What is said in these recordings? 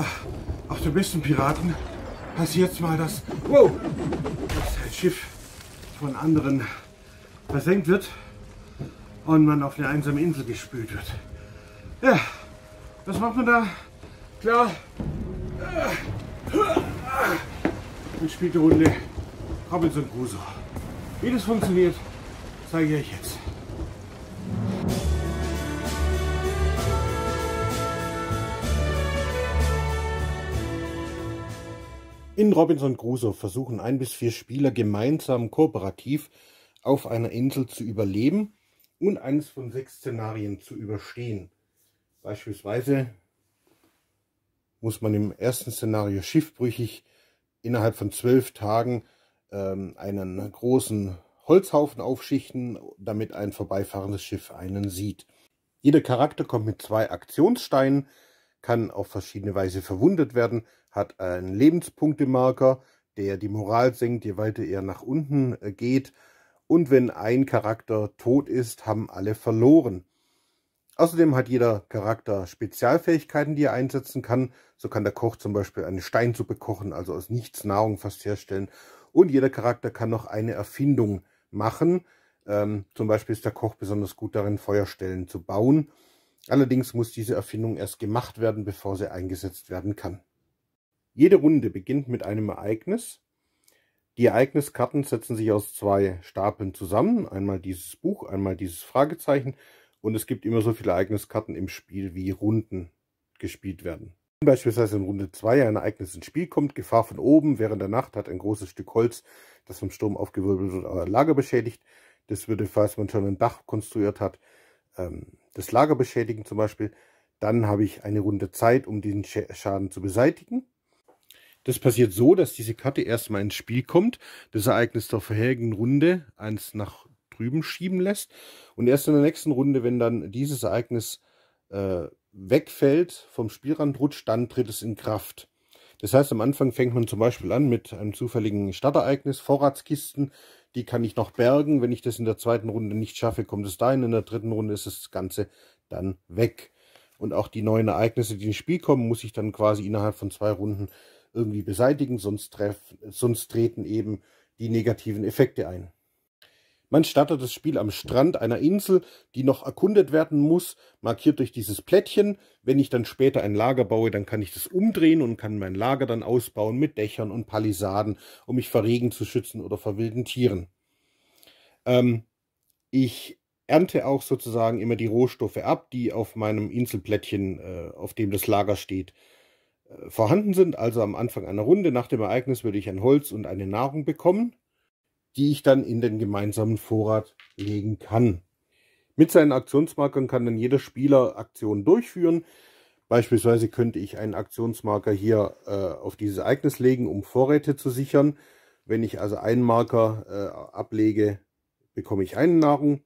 Ach, auf den besten Piraten passiert mal, dass, wow, dass ein Schiff von anderen versenkt wird und man auf eine einsame Insel gespült wird. Ja, was macht man da? Klar, man spielt die Runde Robinson Crusoe. Wie das funktioniert, zeige ich euch jetzt. In Robinson Crusoe versuchen ein bis vier Spieler gemeinsam kooperativ auf einer Insel zu überleben und eines von sechs Szenarien zu überstehen. Beispielsweise muss man im ersten Szenario schiffbrüchig innerhalb von zwölf Tagen ähm, einen großen Holzhaufen aufschichten, damit ein vorbeifahrendes Schiff einen sieht. Jeder Charakter kommt mit zwei Aktionssteinen, kann auf verschiedene Weise verwundet werden, hat einen Lebenspunktemarker, der die Moral senkt, je weiter er nach unten äh, geht. Und wenn ein Charakter tot ist, haben alle verloren. Außerdem hat jeder Charakter Spezialfähigkeiten, die er einsetzen kann. So kann der Koch zum Beispiel eine Steinsuppe kochen, also aus nichts Nahrung fast herstellen. Und jeder Charakter kann noch eine Erfindung machen. Ähm, zum Beispiel ist der Koch besonders gut darin, Feuerstellen zu bauen. Allerdings muss diese Erfindung erst gemacht werden, bevor sie eingesetzt werden kann. Jede Runde beginnt mit einem Ereignis. Die Ereigniskarten setzen sich aus zwei Stapeln zusammen. Einmal dieses Buch, einmal dieses Fragezeichen. Und es gibt immer so viele Ereigniskarten im Spiel, wie Runden gespielt werden. Wenn beispielsweise in Runde 2 ein Ereignis ins Spiel kommt, Gefahr von oben, während der Nacht hat ein großes Stück Holz, das vom Sturm aufgewirbelt wird, euer Lager beschädigt. Das würde, falls man schon ein Dach konstruiert hat, ähm, das Lager beschädigen zum Beispiel, dann habe ich eine Runde Zeit, um diesen Schaden zu beseitigen. Das passiert so, dass diese Karte erstmal ins Spiel kommt, das Ereignis der vorherigen Runde eins nach drüben schieben lässt und erst in der nächsten Runde, wenn dann dieses Ereignis äh, wegfällt, vom Spielrand rutscht, dann tritt es in Kraft. Das heißt, am Anfang fängt man zum Beispiel an mit einem zufälligen Startereignis, Vorratskisten, die kann ich noch bergen. Wenn ich das in der zweiten Runde nicht schaffe, kommt es dahin. In der dritten Runde ist das Ganze dann weg. Und auch die neuen Ereignisse, die ins Spiel kommen, muss ich dann quasi innerhalb von zwei Runden irgendwie beseitigen, sonst, treff, sonst treten eben die negativen Effekte ein. Man startet das Spiel am Strand einer Insel, die noch erkundet werden muss, markiert durch dieses Plättchen. Wenn ich dann später ein Lager baue, dann kann ich das umdrehen und kann mein Lager dann ausbauen mit Dächern und Palisaden, um mich vor Regen zu schützen oder vor wilden Tieren. Ähm, ich ernte auch sozusagen immer die Rohstoffe ab, die auf meinem Inselplättchen, äh, auf dem das Lager steht, äh, vorhanden sind. Also am Anfang einer Runde nach dem Ereignis würde ich ein Holz und eine Nahrung bekommen die ich dann in den gemeinsamen Vorrat legen kann. Mit seinen Aktionsmarkern kann dann jeder Spieler Aktionen durchführen. Beispielsweise könnte ich einen Aktionsmarker hier äh, auf dieses Ereignis legen, um Vorräte zu sichern. Wenn ich also einen Marker äh, ablege, bekomme ich eine Nahrung.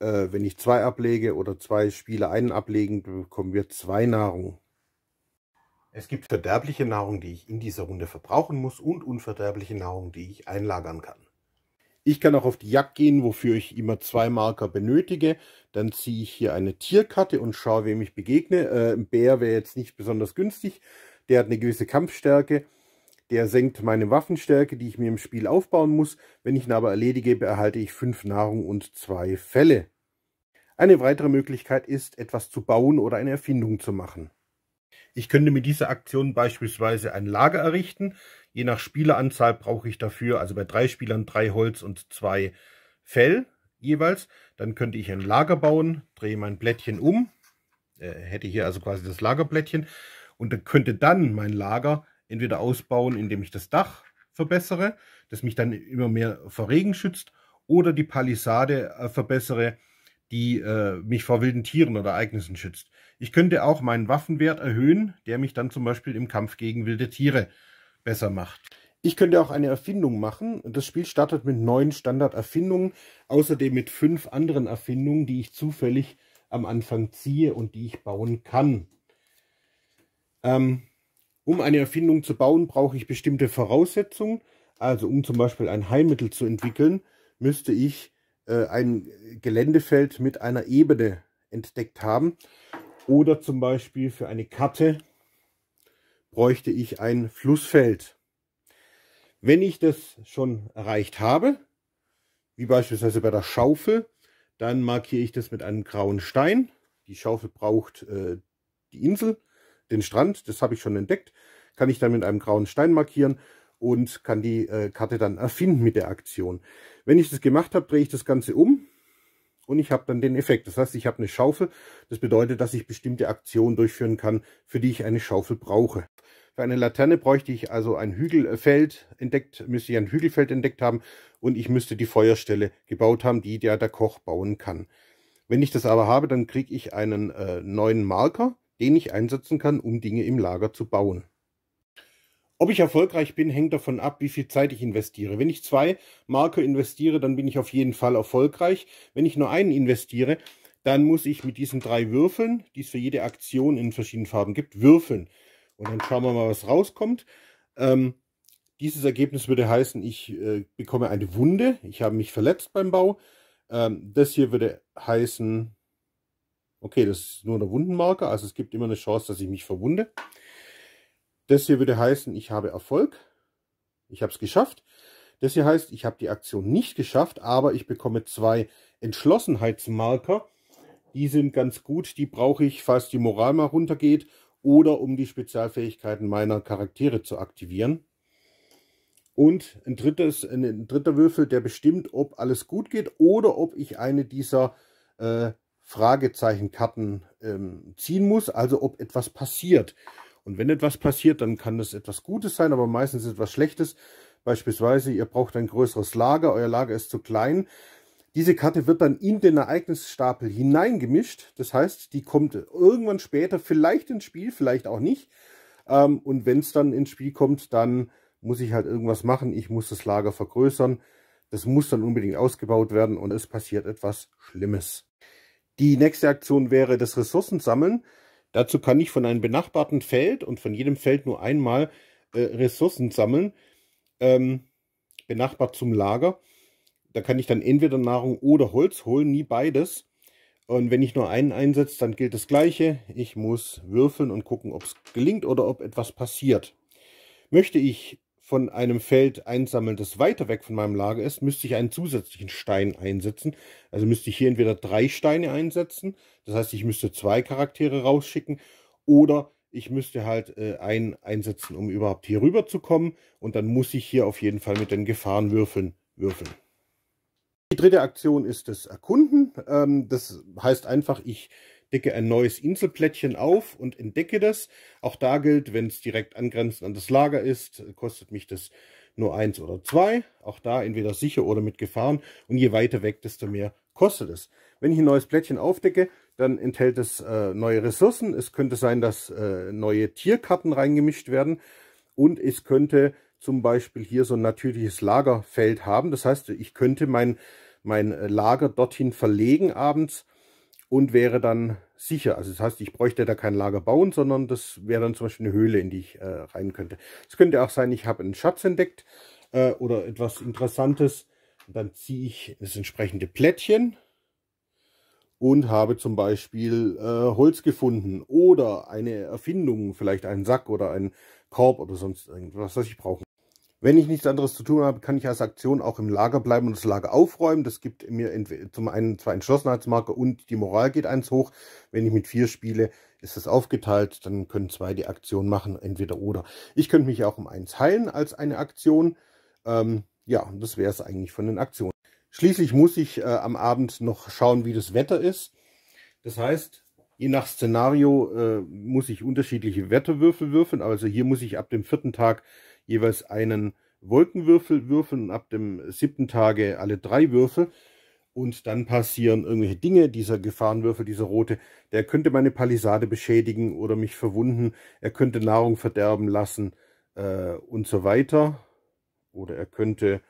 Äh, wenn ich zwei ablege oder zwei Spieler einen ablegen, bekommen wir zwei Nahrung. Es gibt verderbliche Nahrung, die ich in dieser Runde verbrauchen muss und unverderbliche Nahrung, die ich einlagern kann. Ich kann auch auf die Jagd gehen, wofür ich immer zwei Marker benötige. Dann ziehe ich hier eine Tierkarte und schaue, wem ich begegne. Äh, ein Bär wäre jetzt nicht besonders günstig. Der hat eine gewisse Kampfstärke. Der senkt meine Waffenstärke, die ich mir im Spiel aufbauen muss. Wenn ich ihn aber erledige, erhalte ich fünf Nahrung und zwei Fälle. Eine weitere Möglichkeit ist, etwas zu bauen oder eine Erfindung zu machen. Ich könnte mit dieser Aktion beispielsweise ein Lager errichten. Je nach Spieleranzahl brauche ich dafür, also bei drei Spielern, drei Holz und zwei Fell jeweils. Dann könnte ich ein Lager bauen, drehe mein Blättchen um, äh, hätte hier also quasi das Lagerblättchen und könnte dann mein Lager entweder ausbauen, indem ich das Dach verbessere, das mich dann immer mehr vor Regen schützt, oder die Palisade äh, verbessere, die äh, mich vor wilden Tieren oder Ereignissen schützt. Ich könnte auch meinen Waffenwert erhöhen, der mich dann zum Beispiel im Kampf gegen wilde Tiere besser macht. Ich könnte auch eine Erfindung machen. Das Spiel startet mit neun Standard-Erfindungen, außerdem mit fünf anderen Erfindungen, die ich zufällig am Anfang ziehe und die ich bauen kann. Ähm, um eine Erfindung zu bauen, brauche ich bestimmte Voraussetzungen. Also um zum Beispiel ein Heilmittel zu entwickeln, müsste ich äh, ein Geländefeld mit einer Ebene entdeckt haben. Oder zum Beispiel für eine Karte bräuchte ich ein Flussfeld. Wenn ich das schon erreicht habe, wie beispielsweise bei der Schaufel, dann markiere ich das mit einem grauen Stein. Die Schaufel braucht äh, die Insel, den Strand, das habe ich schon entdeckt. Kann ich dann mit einem grauen Stein markieren und kann die äh, Karte dann erfinden mit der Aktion. Wenn ich das gemacht habe, drehe ich das Ganze um und ich habe dann den Effekt. Das heißt, ich habe eine Schaufel. Das bedeutet, dass ich bestimmte Aktionen durchführen kann, für die ich eine Schaufel brauche. Für eine Laterne bräuchte ich also ein Hügelfeld entdeckt, müsste ich ein Hügelfeld entdeckt haben und ich müsste die Feuerstelle gebaut haben, die der, der Koch bauen kann. Wenn ich das aber habe, dann kriege ich einen äh, neuen Marker, den ich einsetzen kann, um Dinge im Lager zu bauen. Ob ich erfolgreich bin, hängt davon ab, wie viel Zeit ich investiere. Wenn ich zwei Marker investiere, dann bin ich auf jeden Fall erfolgreich. Wenn ich nur einen investiere, dann muss ich mit diesen drei Würfeln, die es für jede Aktion in verschiedenen Farben gibt, würfeln. Und dann schauen wir mal, was rauskommt. Ähm, dieses Ergebnis würde heißen, ich äh, bekomme eine Wunde, ich habe mich verletzt beim Bau. Ähm, das hier würde heißen, okay, das ist nur der Wundenmarker. also es gibt immer eine Chance, dass ich mich verwunde. Das hier würde heißen, ich habe Erfolg. Ich habe es geschafft. Das hier heißt, ich habe die Aktion nicht geschafft, aber ich bekomme zwei Entschlossenheitsmarker. Die sind ganz gut. Die brauche ich, falls die Moral mal runtergeht oder um die Spezialfähigkeiten meiner Charaktere zu aktivieren. Und ein, drittes, ein dritter Würfel, der bestimmt, ob alles gut geht oder ob ich eine dieser äh, Fragezeichenkarten ähm, ziehen muss, also ob etwas passiert. Und wenn etwas passiert, dann kann das etwas Gutes sein, aber meistens etwas Schlechtes. Beispielsweise, ihr braucht ein größeres Lager, euer Lager ist zu klein. Diese Karte wird dann in den Ereignisstapel hineingemischt. Das heißt, die kommt irgendwann später vielleicht ins Spiel, vielleicht auch nicht. Ähm, und wenn es dann ins Spiel kommt, dann muss ich halt irgendwas machen. Ich muss das Lager vergrößern. Das muss dann unbedingt ausgebaut werden und es passiert etwas Schlimmes. Die nächste Aktion wäre das Ressourcensammeln. Dazu kann ich von einem benachbarten Feld und von jedem Feld nur einmal äh, Ressourcen sammeln, ähm, benachbart zum Lager. Da kann ich dann entweder Nahrung oder Holz holen, nie beides. Und wenn ich nur einen einsetze, dann gilt das Gleiche. Ich muss würfeln und gucken, ob es gelingt oder ob etwas passiert. Möchte ich von einem Feld einsammeln, das weiter weg von meinem Lager ist, müsste ich einen zusätzlichen Stein einsetzen. Also müsste ich hier entweder drei Steine einsetzen, das heißt, ich müsste zwei Charaktere rausschicken, oder ich müsste halt äh, einen einsetzen, um überhaupt hier rüber zu kommen. Und dann muss ich hier auf jeden Fall mit den Gefahrenwürfeln würfeln. Die dritte Aktion ist das Erkunden. Ähm, das heißt einfach, ich decke ein neues Inselplättchen auf und entdecke das. Auch da gilt, wenn es direkt angrenzend an das Lager ist, kostet mich das nur eins oder zwei. Auch da entweder sicher oder mit Gefahren. Und je weiter weg, desto mehr kostet es. Wenn ich ein neues Plättchen aufdecke, dann enthält es äh, neue Ressourcen. Es könnte sein, dass äh, neue Tierkarten reingemischt werden. Und es könnte zum Beispiel hier so ein natürliches Lagerfeld haben. Das heißt, ich könnte mein, mein äh, Lager dorthin verlegen abends und wäre dann sicher. Also das heißt, ich bräuchte da kein Lager bauen, sondern das wäre dann zum Beispiel eine Höhle, in die ich äh, rein könnte. Es könnte auch sein, ich habe einen Schatz entdeckt äh, oder etwas Interessantes. Und dann ziehe ich das entsprechende Plättchen und habe zum Beispiel äh, Holz gefunden oder eine Erfindung, vielleicht einen Sack oder einen Korb oder sonst irgendwas, was ich brauche. Wenn ich nichts anderes zu tun habe, kann ich als Aktion auch im Lager bleiben und das Lager aufräumen. Das gibt mir zum einen zwei Entschlossenheitsmarke und die Moral geht eins hoch. Wenn ich mit vier spiele, ist das aufgeteilt, dann können zwei die Aktion machen, entweder oder. Ich könnte mich auch um eins heilen als eine Aktion. Ähm, ja, und das wäre es eigentlich von den Aktionen. Schließlich muss ich äh, am Abend noch schauen, wie das Wetter ist. Das heißt, Je nach Szenario äh, muss ich unterschiedliche Wetterwürfel würfeln. Also hier muss ich ab dem vierten Tag jeweils einen Wolkenwürfel würfeln und ab dem siebten Tage alle drei Würfel. Und dann passieren irgendwelche Dinge, dieser Gefahrenwürfel, dieser rote, der könnte meine Palisade beschädigen oder mich verwunden, er könnte Nahrung verderben lassen äh, und so weiter. Oder er könnte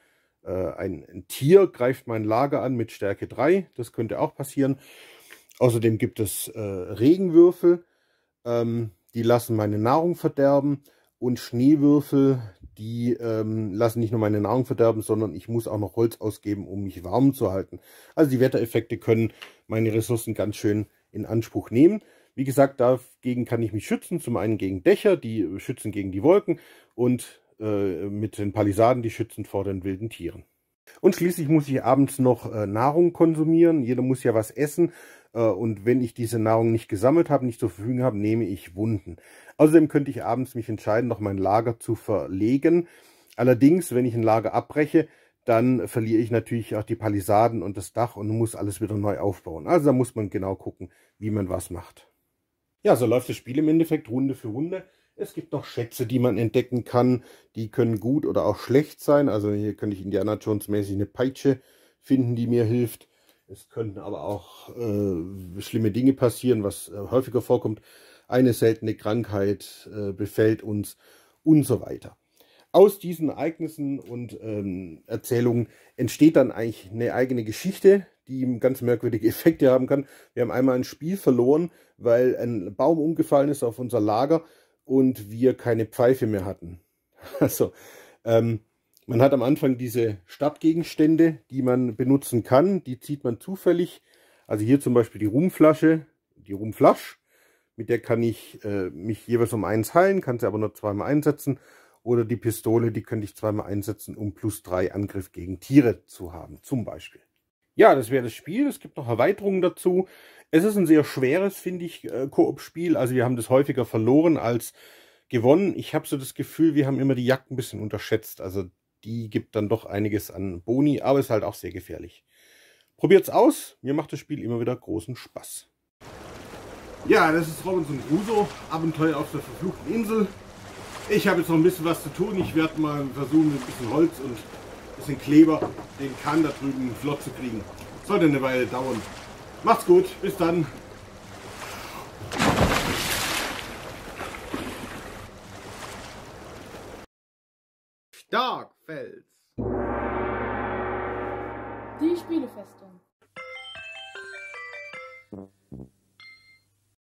äh, ein, ein, Tier greift mein Lager an mit Stärke 3. Das könnte auch passieren. Außerdem gibt es äh, Regenwürfel. Ähm, die lassen meine Nahrung verderben und Schneewürfel, die ähm, lassen nicht nur meine Nahrung verderben, sondern ich muss auch noch Holz ausgeben, um mich warm zu halten. Also die Wettereffekte können meine Ressourcen ganz schön in Anspruch nehmen. Wie gesagt, dagegen kann ich mich schützen. Zum einen gegen Dächer, die schützen gegen die Wolken und äh, mit den Palisaden, die schützen vor den wilden Tieren. Und schließlich muss ich abends noch äh, Nahrung konsumieren. Jeder muss ja was essen. Äh, und wenn ich diese Nahrung nicht gesammelt habe, nicht zur Verfügung habe, nehme ich Wunden. Außerdem könnte ich abends mich entscheiden, noch mein Lager zu verlegen. Allerdings, wenn ich ein Lager abbreche, dann verliere ich natürlich auch die Palisaden und das Dach und muss alles wieder neu aufbauen. Also da muss man genau gucken, wie man was macht. Ja, so läuft das Spiel im Endeffekt Runde für Runde. Es gibt noch Schätze, die man entdecken kann. Die können gut oder auch schlecht sein. Also hier könnte ich Indiana Jones mäßig eine Peitsche finden, die mir hilft. Es könnten aber auch äh, schlimme Dinge passieren, was äh, häufiger vorkommt. Eine seltene Krankheit äh, befällt uns und so weiter. Aus diesen Ereignissen und ähm, Erzählungen entsteht dann eigentlich eine eigene Geschichte, die ganz merkwürdige Effekte haben kann. Wir haben einmal ein Spiel verloren, weil ein Baum umgefallen ist auf unser Lager und wir keine Pfeife mehr hatten. Also ähm, man hat am Anfang diese Stabgegenstände, die man benutzen kann. Die zieht man zufällig. Also hier zum Beispiel die Rumflasche, die Rumflasch. Mit der kann ich äh, mich jeweils um eins heilen, kann sie aber nur zweimal einsetzen. Oder die Pistole, die könnte ich zweimal einsetzen, um plus drei Angriff gegen Tiere zu haben, zum Beispiel. Ja, das wäre das Spiel. Es gibt noch Erweiterungen dazu. Es ist ein sehr schweres, finde ich, äh, Koop-Spiel. Also wir haben das häufiger verloren als gewonnen. Ich habe so das Gefühl, wir haben immer die Jagd ein bisschen unterschätzt. Also die gibt dann doch einiges an Boni, aber ist halt auch sehr gefährlich. Probiert's aus, mir macht das Spiel immer wieder großen Spaß. Ja, das ist Robinson Crusoe, Abenteuer auf der verfluchten Insel. Ich habe jetzt noch ein bisschen was zu tun. Ich werde mal versuchen, mit ein bisschen Holz und ein bisschen Kleber den Kahn da drüben flott zu kriegen. Sollte eine Weile dauern. Macht's gut, bis dann.